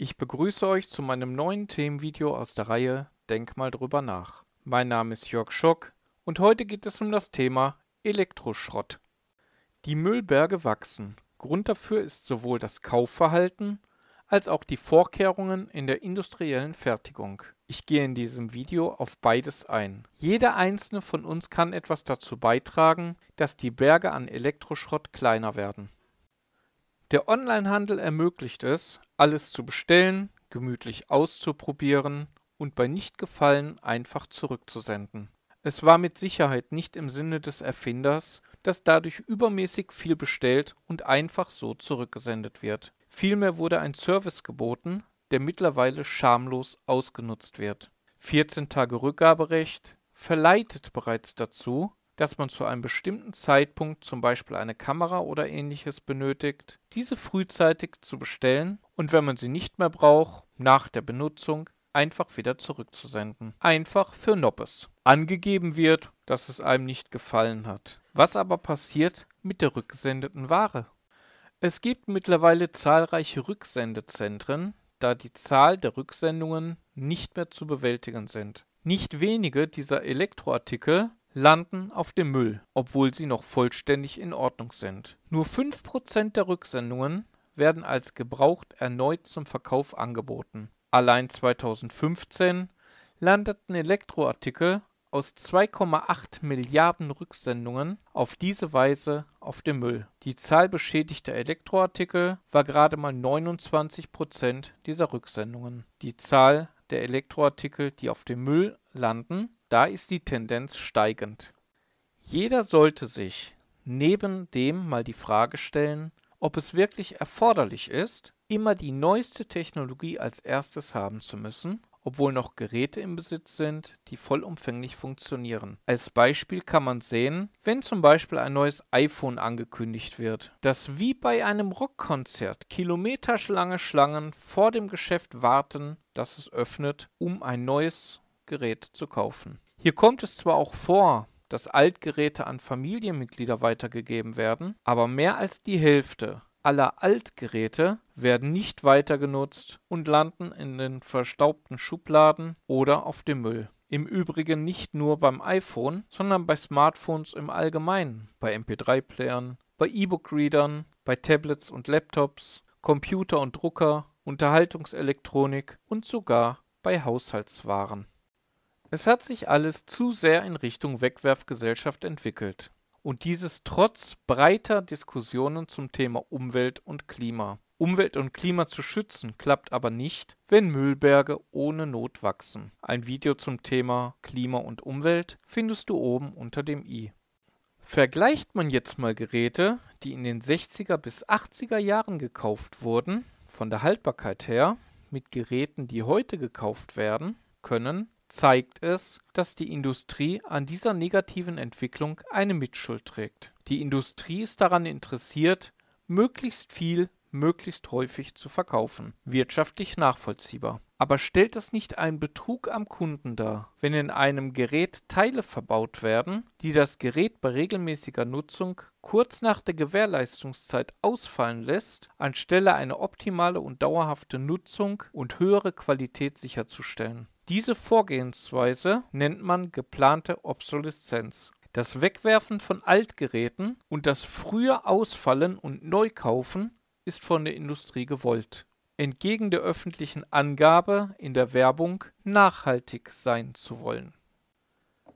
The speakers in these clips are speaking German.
Ich begrüße euch zu meinem neuen Themenvideo aus der Reihe Denk mal drüber nach. Mein Name ist Jörg Schock und heute geht es um das Thema Elektroschrott. Die Müllberge wachsen. Grund dafür ist sowohl das Kaufverhalten als auch die Vorkehrungen in der industriellen Fertigung. Ich gehe in diesem Video auf beides ein. Jeder einzelne von uns kann etwas dazu beitragen, dass die Berge an Elektroschrott kleiner werden. Der Onlinehandel ermöglicht es, alles zu bestellen, gemütlich auszuprobieren und bei Nichtgefallen einfach zurückzusenden. Es war mit Sicherheit nicht im Sinne des Erfinders, dass dadurch übermäßig viel bestellt und einfach so zurückgesendet wird. Vielmehr wurde ein Service geboten, der mittlerweile schamlos ausgenutzt wird. 14 Tage Rückgaberecht verleitet bereits dazu, dass man zu einem bestimmten Zeitpunkt zum Beispiel eine Kamera oder ähnliches benötigt, diese frühzeitig zu bestellen und wenn man sie nicht mehr braucht, nach der Benutzung einfach wieder zurückzusenden. Einfach für Noppes. Angegeben wird, dass es einem nicht gefallen hat. Was aber passiert mit der rückgesendeten Ware? Es gibt mittlerweile zahlreiche Rücksendezentren, da die Zahl der Rücksendungen nicht mehr zu bewältigen sind. Nicht wenige dieser Elektroartikel landen auf dem Müll, obwohl sie noch vollständig in Ordnung sind. Nur 5% der Rücksendungen werden als gebraucht erneut zum Verkauf angeboten. Allein 2015 landeten Elektroartikel aus 2,8 Milliarden Rücksendungen auf diese Weise auf dem Müll. Die Zahl beschädigter Elektroartikel war gerade mal 29 dieser Rücksendungen. Die Zahl der Elektroartikel, die auf dem Müll landen, da ist die Tendenz steigend. Jeder sollte sich neben dem mal die Frage stellen, ob es wirklich erforderlich ist, immer die neueste Technologie als erstes haben zu müssen, obwohl noch Geräte im Besitz sind, die vollumfänglich funktionieren. Als Beispiel kann man sehen, wenn zum Beispiel ein neues iPhone angekündigt wird, dass wie bei einem Rockkonzert kilometerschlange Schlangen vor dem Geschäft warten, dass es öffnet, um ein neues Gerät zu kaufen. Hier kommt es zwar auch vor, dass Altgeräte an Familienmitglieder weitergegeben werden, aber mehr als die Hälfte aller Altgeräte werden nicht weiter genutzt und landen in den verstaubten Schubladen oder auf dem Müll. Im Übrigen nicht nur beim iPhone, sondern bei Smartphones im Allgemeinen, bei MP3-Playern, bei E-Book-Readern, bei Tablets und Laptops, Computer und Drucker, Unterhaltungselektronik und sogar bei Haushaltswaren. Es hat sich alles zu sehr in Richtung Wegwerfgesellschaft entwickelt. Und dieses trotz breiter Diskussionen zum Thema Umwelt und Klima. Umwelt und Klima zu schützen klappt aber nicht, wenn Müllberge ohne Not wachsen. Ein Video zum Thema Klima und Umwelt findest du oben unter dem i. Vergleicht man jetzt mal Geräte, die in den 60er bis 80er Jahren gekauft wurden, von der Haltbarkeit her, mit Geräten, die heute gekauft werden, können zeigt es, dass die Industrie an dieser negativen Entwicklung eine Mitschuld trägt. Die Industrie ist daran interessiert, möglichst viel, möglichst häufig zu verkaufen. Wirtschaftlich nachvollziehbar. Aber stellt es nicht einen Betrug am Kunden dar, wenn in einem Gerät Teile verbaut werden, die das Gerät bei regelmäßiger Nutzung kurz nach der Gewährleistungszeit ausfallen lässt, anstelle eine optimale und dauerhafte Nutzung und höhere Qualität sicherzustellen? Diese Vorgehensweise nennt man geplante Obsoleszenz. Das Wegwerfen von Altgeräten und das frühe Ausfallen und Neukaufen ist von der Industrie gewollt. Entgegen der öffentlichen Angabe in der Werbung nachhaltig sein zu wollen.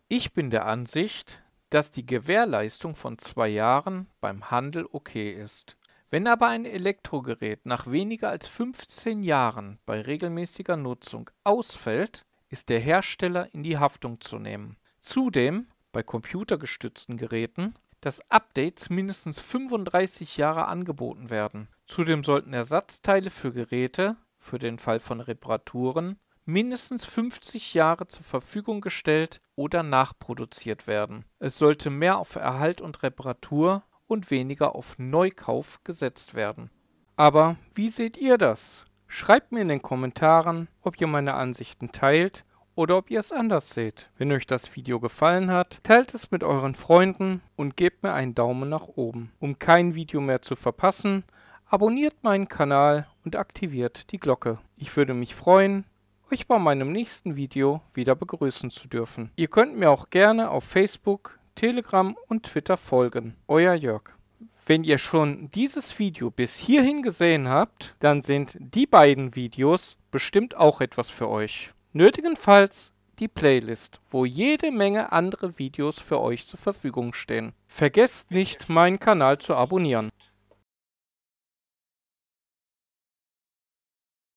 Ich bin der Ansicht, dass die Gewährleistung von zwei Jahren beim Handel okay ist. Wenn aber ein Elektrogerät nach weniger als 15 Jahren bei regelmäßiger Nutzung ausfällt, ist der Hersteller in die Haftung zu nehmen. Zudem bei computergestützten Geräten, dass Updates mindestens 35 Jahre angeboten werden. Zudem sollten Ersatzteile für Geräte, für den Fall von Reparaturen, mindestens 50 Jahre zur Verfügung gestellt oder nachproduziert werden. Es sollte mehr auf Erhalt und Reparatur und weniger auf Neukauf gesetzt werden. Aber wie seht ihr das? Schreibt mir in den Kommentaren, ob ihr meine Ansichten teilt oder ob ihr es anders seht. Wenn euch das Video gefallen hat, teilt es mit euren Freunden und gebt mir einen Daumen nach oben. Um kein Video mehr zu verpassen, abonniert meinen Kanal und aktiviert die Glocke. Ich würde mich freuen, euch bei meinem nächsten Video wieder begrüßen zu dürfen. Ihr könnt mir auch gerne auf Facebook, Telegram und Twitter folgen. Euer Jörg. Wenn ihr schon dieses Video bis hierhin gesehen habt, dann sind die beiden Videos bestimmt auch etwas für euch. Nötigenfalls die Playlist, wo jede Menge andere Videos für euch zur Verfügung stehen. Vergesst nicht, meinen Kanal zu abonnieren.